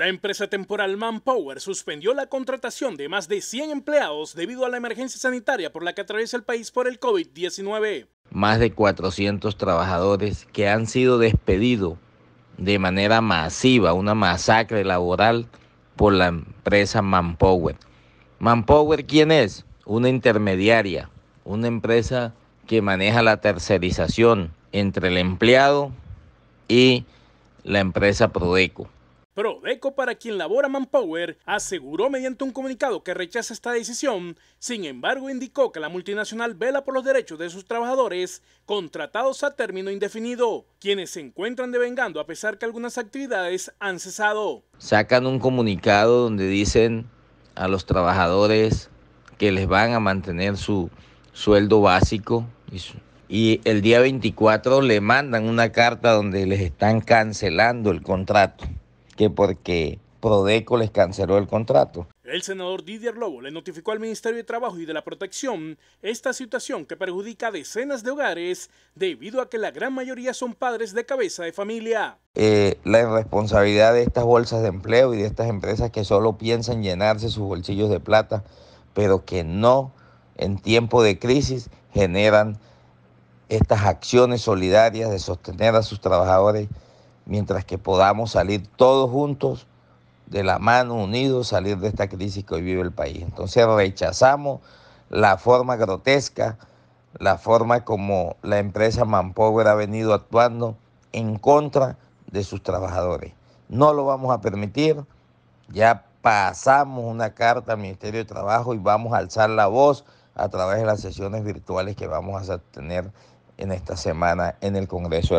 La empresa temporal Manpower suspendió la contratación de más de 100 empleados debido a la emergencia sanitaria por la que atraviesa el país por el COVID-19. Más de 400 trabajadores que han sido despedidos de manera masiva, una masacre laboral por la empresa Manpower. Manpower, ¿quién es? Una intermediaria, una empresa que maneja la tercerización entre el empleado y la empresa Prodeco. Prodeco, para quien labora Manpower, aseguró mediante un comunicado que rechaza esta decisión, sin embargo indicó que la multinacional vela por los derechos de sus trabajadores contratados a término indefinido, quienes se encuentran devengando a pesar que algunas actividades han cesado. Sacan un comunicado donde dicen a los trabajadores que les van a mantener su sueldo básico y y el día 24 le mandan una carta donde les están cancelando el contrato que porque Prodeco les canceló el contrato. El senador Didier Lobo le notificó al Ministerio de Trabajo y de la Protección esta situación que perjudica a decenas de hogares debido a que la gran mayoría son padres de cabeza de familia. Eh, la irresponsabilidad de estas bolsas de empleo y de estas empresas que solo piensan llenarse sus bolsillos de plata, pero que no en tiempo de crisis generan estas acciones solidarias de sostener a sus trabajadores mientras que podamos salir todos juntos de la mano, unidos, salir de esta crisis que hoy vive el país. Entonces rechazamos la forma grotesca, la forma como la empresa Manpower ha venido actuando en contra de sus trabajadores. No lo vamos a permitir, ya pasamos una carta al Ministerio de Trabajo y vamos a alzar la voz a través de las sesiones virtuales que vamos a tener en esta semana en el Congreso de la